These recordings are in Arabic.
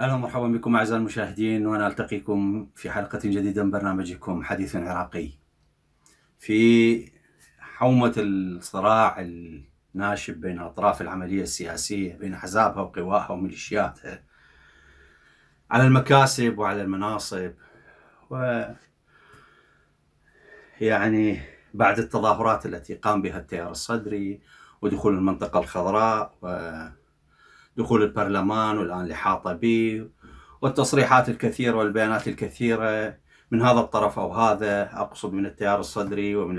اهلا ومرحبا بكم اعزائي المشاهدين وانا التقيكم في حلقه جديده من برنامجكم حديث عراقي. في حومه الصراع ناشب بين أطراف العملية السياسية بين أحزابها وقواها وميليشياتها على المكاسب وعلى المناصب و يعني بعد التظاهرات التي قام بها التيار الصدري ودخول المنطقة الخضراء ودخول البرلمان والآن الإحاطة به والتصريحات الكثيرة والبيانات الكثيرة من هذا الطرف او هذا اقصد من التيار الصدري ومن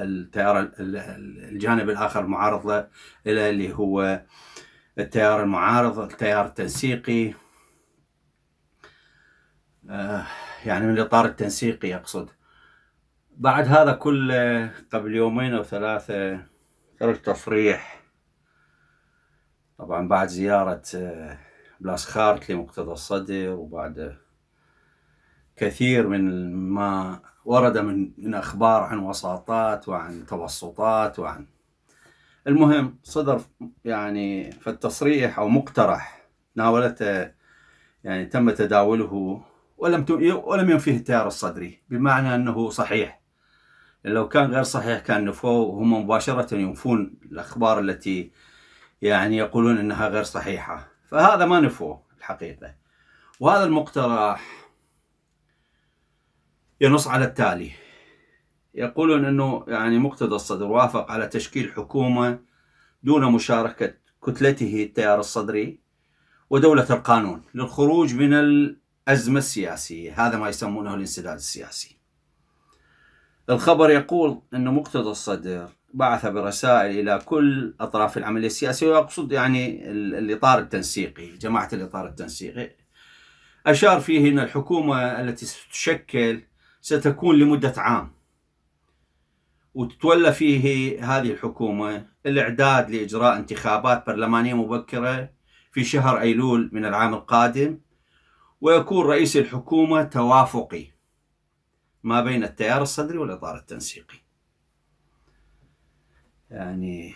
التيار الجانب الاخر المعارض له اللي هو التيار المعارض التيار التنسيقي آه، يعني من الاطار التنسيقي اقصد بعد هذا كله قبل يومين او ثلاثه خرج تصريح طبعا بعد زياره آه، بلاسخارت لمقتدى الصدر وبعد كثير من ما ورد من من اخبار عن وساطات وعن توسطات وعن المهم صدر يعني في التصريح او مقترح ناولته يعني تم تداوله ولم ولم ينفيه التيار الصدري بمعنى انه صحيح لو كان غير صحيح كان نفوه وهم مباشره ينفون الاخبار التي يعني يقولون انها غير صحيحه فهذا ما نفوه الحقيقه وهذا المقترح ينص على التالي يقولون أنه يعني مقتدى الصدر وافق على تشكيل حكومة دون مشاركة كتلته التيار الصدري ودولة القانون للخروج من الأزمة السياسية هذا ما يسمونه الانسداد السياسي الخبر يقول أن مقتدى الصدر بعث برسائل إلى كل أطراف العملية السياسية ويقصد يعني الإطار التنسيقي جماعة الإطار التنسيقي أشار فيه أن الحكومة التي ستشكل ستكون لمدة عام وتتولى فيه هذه الحكومة الإعداد لإجراء انتخابات برلمانية مبكرة في شهر أيلول من العام القادم ويكون رئيس الحكومة توافقي ما بين التيار الصدري والإطار التنسيقي يعني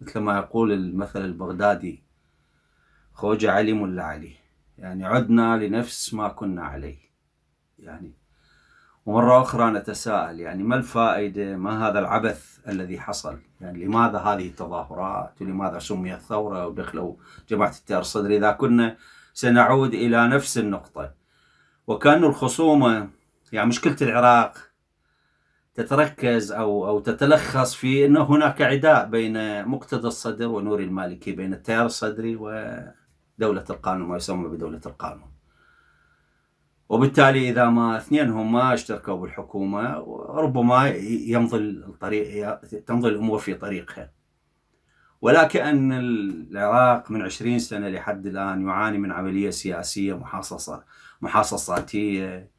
مثل ما يقول المثل البغدادي خوجة علي ملا علي يعني عدنا لنفس ما كنا عليه يعني ومرة أخرى نتساءل يعني ما الفائدة ما هذا العبث الذي حصل يعني لماذا هذه التظاهرات ولماذا سميت ثورة ودخلوا جماعة التيار الصدري إذا كنا سنعود إلى نفس النقطة وكأن الخصومة يعني مشكلة العراق تتركز أو أو تتلخص في أنه هناك عداء بين مقتدى الصدر ونور المالكي بين التيار الصدري ودولة القانون ما يسمى بدولة القانون وبالتالي اذا ما اثنين ما اشتركوا بالحكومه ربما يمضي الطريق تمضي الامور في طريقها. ولكن العراق من 20 سنه لحد الان يعاني من عمليه سياسيه محاصصه محاصصاتيه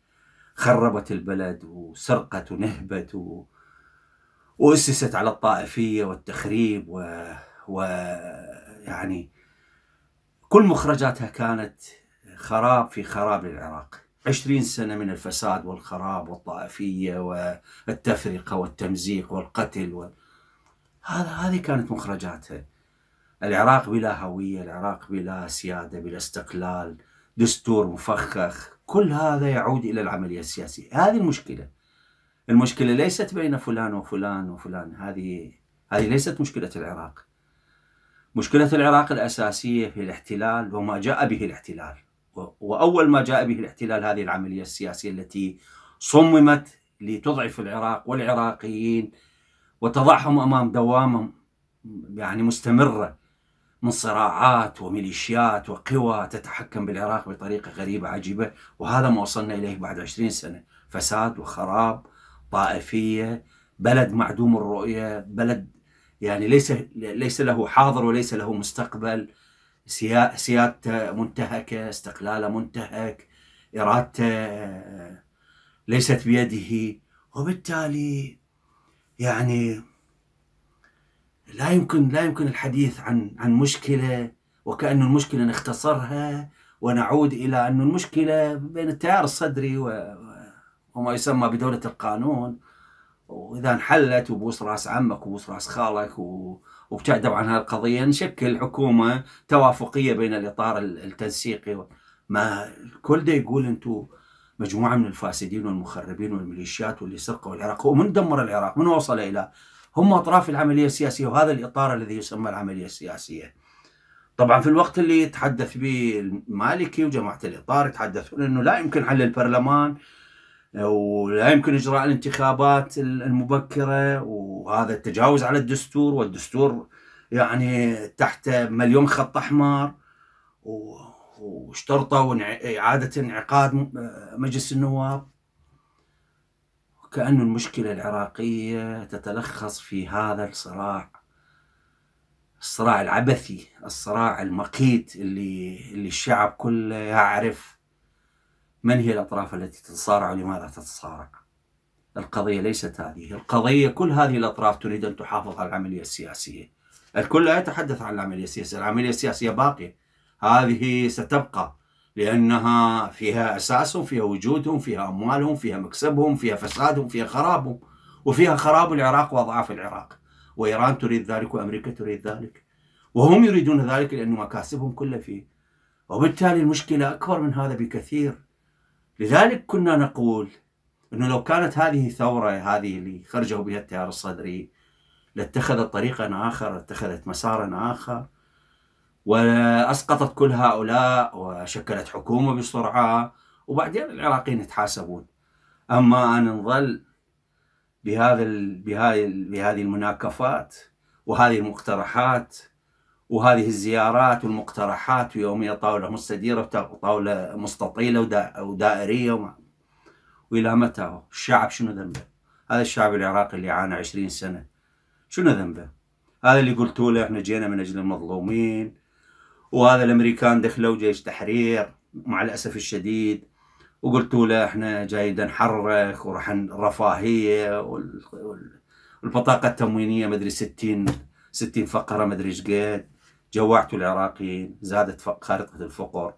خربت البلد وسرقت ونهبت و... واسست على الطائفيه والتخريب و... و يعني كل مخرجاتها كانت خراب في خراب العراق عشرين سنة من الفساد والخراب والطائفية والتفرقة والتمزيق والقتل و... هذا هذه كانت مخرجاتها العراق بلا هوية العراق بلا سيادة بلا استقلال دستور مفخخ كل هذا يعود إلى العملية السياسية هذه المشكلة المشكلة ليست بين فلان وفلان وفلان هذه هذه ليست مشكلة العراق مشكلة العراق الأساسية في الاحتلال وما جاء به الاحتلال وأول ما جاء به الاحتلال هذه العملية السياسية التي صممت لتضعف العراق والعراقيين وتضعهم أمام دوامة يعني مستمرة من صراعات وميليشيات وقوى تتحكم بالعراق بطريقة غريبة عجيبة وهذا ما وصلنا إليه بعد عشرين سنة فساد وخراب طائفية بلد معدوم الرؤية بلد يعني ليس ليس له حاضر وليس له مستقبل سيادته منتهكة استقلاله منتهك إرادته آه، ليست بيده وبالتالي يعني لا يمكن لا يمكن الحديث عن عن مشكله وكأن المشكله نختصرها ونعود الى أن المشكله بين التيار الصدري وما يسمى بدوله القانون واذا انحلت وبوس راس عمك وبوس راس خالك و وابتعدوا عن هالقضية نشكل حكومة توافقية بين الإطار التنسيقي ما الكل ده يقول أنتم مجموعة من الفاسدين والمخربين والميليشيات واللي سرقوا العراق ومن دمر العراق من وصل إلى هم أطراف العملية السياسية وهذا الإطار الذي يسمى العملية السياسية طبعا في الوقت اللي يتحدث به المالكي وجماعة الإطار يتحدثون أنه لا يمكن حل البرلمان ولا يمكن اجراء الانتخابات المبكره وهذا التجاوز على الدستور والدستور يعني تحت مليون خط احمر واشترطوا اعاده انعقاد مجلس النواب كأن المشكله العراقيه تتلخص في هذا الصراع الصراع العبثي الصراع المقيت اللي اللي الشعب كله يعرف من هي الأطراف التي تتصارع ولماذا تتصارع القضية ليست هذه القضية كل هذه الأطراف تريد أن تحافظ على العملية السياسية الكل لا يتحدث عن العملية السياسية العملية السياسية باقية هذه ستبقى لأنها فيها أساسهم فيها وجودهم فيها أموالهم فيها مكسبهم فيها فسادهم فيها خرابهم وفيها خراب العراق وأضعاف العراق وإيران تريد ذلك وأمريكا تريد ذلك وهم يريدون ذلك لأن مكاسبهم كلها فيه وبالتالي المشكلة أكبر من هذا بكثير لذلك كنا نقول أنه لو كانت هذه الثوره هذه اللي خرجوا بها التيار الصدري لاتخذت طريقا آخر اتخذت مسارا آخر وأسقطت كل هؤلاء وشكلت حكومة بسرعة وبعدين العراقيين يتحاسبون أما أن نظل بهذا بهذه المناكفات وهذه المقترحات وهذه الزيارات والمقترحات ويوميا طاولة مستديرة وطاوله مستطيلة ودائرية وما وإلى متى هو الشعب شنو ذنبه هذا الشعب العراقي اللي عانى عشرين سنة شنو ذنبه هذا اللي قلتوا له احنا جينا من أجل المظلومين وهذا الأمريكان دخلوا جيش تحرير مع الأسف الشديد وقلتوا له احنا جايين نحرك وراح الرفاهية والبطاقة التموينية مدري ستين ستين فقرة مدري ايش قد جوعتوا العراقيين زادت خارطة الفقر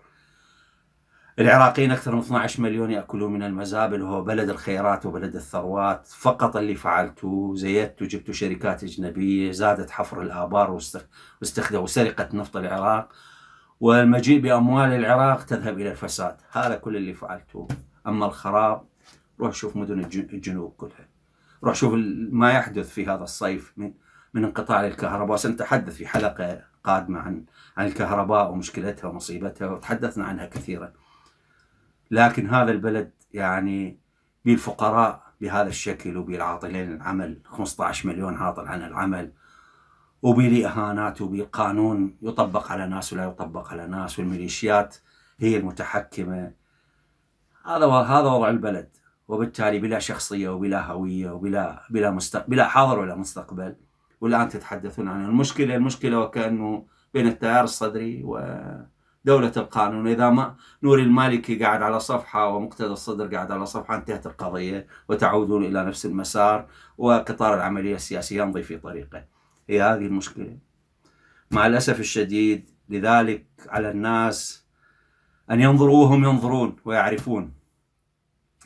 العراقيين أكثر من 12 مليون يأكلون من المزابل وهو بلد الخيرات وبلد الثروات فقط اللي فعلتوه زيدتوا جبتوا شركات أجنبية زادت حفر الآبار واستخدموا سرقة نفط العراق والمجيء بأموال العراق تذهب إلى الفساد هذا كل اللي فعلتوه أما الخراب روح شوف مدن الجنوب كلها روح شوف ما يحدث في هذا الصيف من من انقطاع الكهرباء سنتحدث في حلقة قادمة عن عن الكهرباء ومشكلتها ومصيبتها وتحدثنا عنها كثيرا لكن هذا البلد يعني بالفقراء بهذا الشكل وبالعاطلين العمل 15 مليون عاطل عن العمل وبالإهانات وبالقانون يطبق على ناس ولا يطبق على ناس والميليشيات هي المتحكمة هذا هذا وضع البلد وبالتالي بلا شخصية وبلا هوية وبلا بلا مستقبل بلا حاضر ولا مستقبل والآن تتحدثون عنها، المشكلة المشكلة وكأنه بين التيار الصدري ودولة القانون إذا ما نوري المالكي قاعد على صفحة ومقتدى الصدر قاعد على صفحة انتهت القضية وتعودون إلى نفس المسار وقطار العملية السياسية يمضي في طريقه هي هذه المشكلة مع الأسف الشديد لذلك على الناس أن ينظروا وهم ينظرون ويعرفون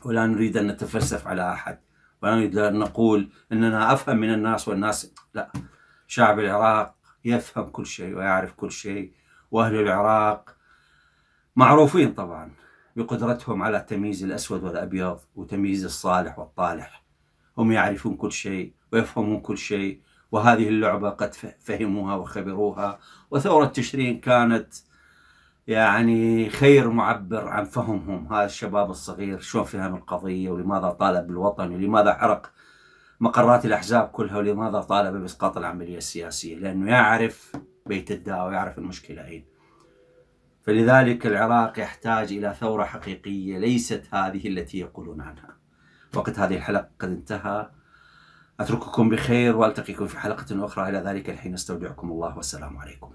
ولا نريد أن نتفلسف على أحد ولا نريد أن نقول أننا أفهم من الناس والناس لا شعب العراق يفهم كل شيء ويعرف كل شيء وأهل العراق معروفين طبعا بقدرتهم على تمييز الأسود والأبيض وتمييز الصالح والطالح هم يعرفون كل شيء ويفهمون كل شيء وهذه اللعبة قد فهموها وخبروها وثورة تشرين كانت يعني خير معبر عن فهمهم هذا الشباب الصغير شلون فهم القضية ولماذا طالب بالوطن ولماذا حرق مقرات الأحزاب كلها ولماذا طالب بإسقاط العملية السياسية لأنه يعرف بيت الداء ويعرف المشكلة أين فلذلك العراق يحتاج إلى ثورة حقيقية ليست هذه التي يقولون عنها وقت هذه الحلقة قد انتهى أترككم بخير وألتقيكم في حلقة أخرى إلى ذلك الحين استودعكم الله والسلام عليكم